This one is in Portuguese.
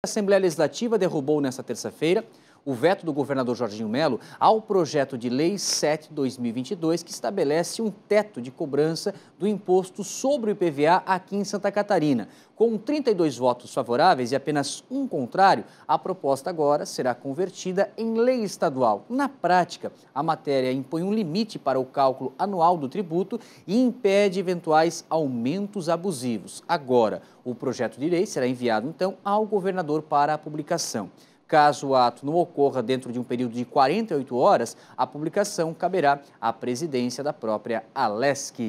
A Assembleia Legislativa derrubou nesta terça-feira o veto do governador Jorginho Melo ao projeto de Lei 7-2022, que estabelece um teto de cobrança do imposto sobre o IPVA aqui em Santa Catarina. Com 32 votos favoráveis e apenas um contrário, a proposta agora será convertida em lei estadual. Na prática, a matéria impõe um limite para o cálculo anual do tributo e impede eventuais aumentos abusivos. Agora, o projeto de lei será enviado então ao governador para a publicação. Caso o ato não ocorra dentro de um período de 48 horas, a publicação caberá à presidência da própria Alesc.